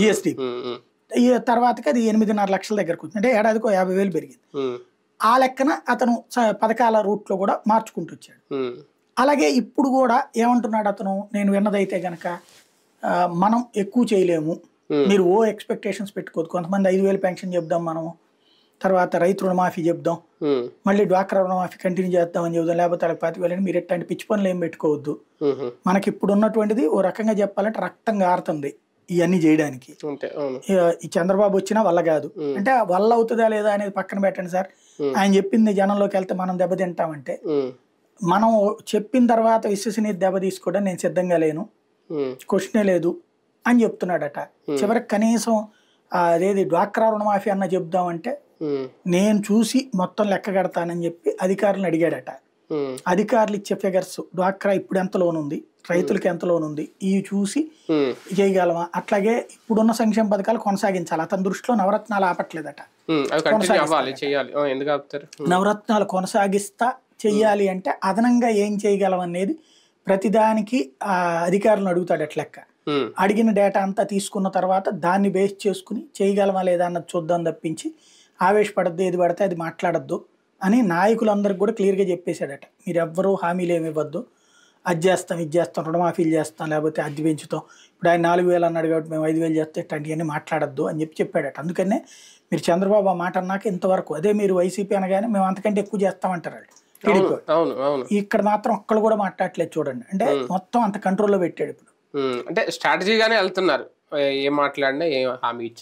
GST తర్వాతకి అది ఎనిమిదిన్నర లక్షల దగ్గరకు వచ్చింది అంటే ఏడాదికో యాభై వేలు పెరిగింది ఆ లెక్కన అతను పథకాల రూట్లో కూడా మార్చుకుంటూ వచ్చాడు అలాగే ఇప్పుడు కూడా ఏమంటున్నాడు అతను నేను విన్నదైతే గనక మనం ఎక్కువ చేయలేము మీరు ఓ ఎక్స్పెక్టేషన్స్ పెట్టుకోదు కొంతమంది ఐదు వేలు పెన్షన్ చెప్దాం మనము తర్వాత రైతు రుణమాఫీ చెప్దాం మళ్ళీ డ్వాక్రా రుణమాఫీ కంటిన్యూ చేద్దాం అని చెప్దాం లేకపోతే వాళ్ళకి పాతికి మీరు ఎట్లాంటి పిచ్చి పనులు ఏం పెట్టుకోవద్దు మనకి ఇప్పుడు ఉన్నటువంటిది ఓ రకంగా చెప్పాలంటే రక్తం గారుతుంది ఇవన్నీ చేయడానికి ఈ చంద్రబాబు వచ్చినా వల్ల కాదు అంటే వల్ల అవుతుందా లేదా అనేది పక్కన పెట్టండి సార్ ఆయన చెప్పింది జనంలోకి వెళ్తే మనం దెబ్బతింటామంటే మనం చెప్పిన తర్వాత విశ్వసనీయ దెబ్బ తీసుకోవడం నేను సిద్ధంగా లేను క్వశ్చనే లేదు అని చెప్తున్నాడట చివరికి కనీసం అదేది డ్వాక్రా రుణమాఫీ అన్న చెప్దామంటే నేను చూసి మొత్తం లెక్క కడతానని చెప్పి అధికారులను అడిగాడట అధికారులు ఇచ్చే ఫిగర్స్ డ్వాక్రా ఇప్పుడు ఎంత లోన్ ఉంది రైతులకు ఎంత లోన్ ఉంది ఇవి చూసి చేయగలమా అట్లాగే ఇప్పుడున్న సంక్షేమ పథకాలు కొనసాగించాలి అతని దృష్టిలో నవరత్నాలు ఆపట్లేదట నవరత్నాలు కొనసాగిస్తా చెయ్యాలి అంటే అదనంగా ఏం చేయగలం అనేది ప్రతిదానికి ఆ అధికారులను అడుగుతాడు లెక్క అడిగిన డేటా అంతా తీసుకున్న తర్వాత దాన్ని బేస్ చేసుకుని చేయగలమా లేదా అన్నది చూద్దాం తప్పించి ఆవేశపడద్దు ఏది పడితే అది మాట్లాడద్దు అని నాయకులందరికి కూడా క్లియర్గా చెప్పేశాడట మీరు ఎవ్వరూ హామీలు ఏమి ఇవ్వద్దు అది చేస్తాం ఇది చేస్తాం రుణమాఫీలు చేస్తాం లేకపోతే అది పెంచుతాం ఇప్పుడు ఆయన నాలుగు వేలు అన్నాడు కాబట్టి మేము ఐదు వేలు చేస్తే అన్నీ మాట్లాడద్దు అని చెప్పి చెప్పాడట అందుకనే మీరు చంద్రబాబు ఆ మాట అన్నాక ఇంతవరకు అదే మీరు వైసీపీ అనగానే మేము అంతకంటే ఎక్కువ చేస్తామంటారు వాళ్ళు ఇక్కడ మాత్రం ఒక్కడు కూడా మాట్లాడలేదు చూడండి అంటే మొత్తం అంత కంట్రోల్లో పెట్టాడు ఇప్పుడు అంటే స్ట్రాటజీగానే వెళ్తున్నారు ఏం మాట్లాడినా ఏం హామీ ఇచ్చి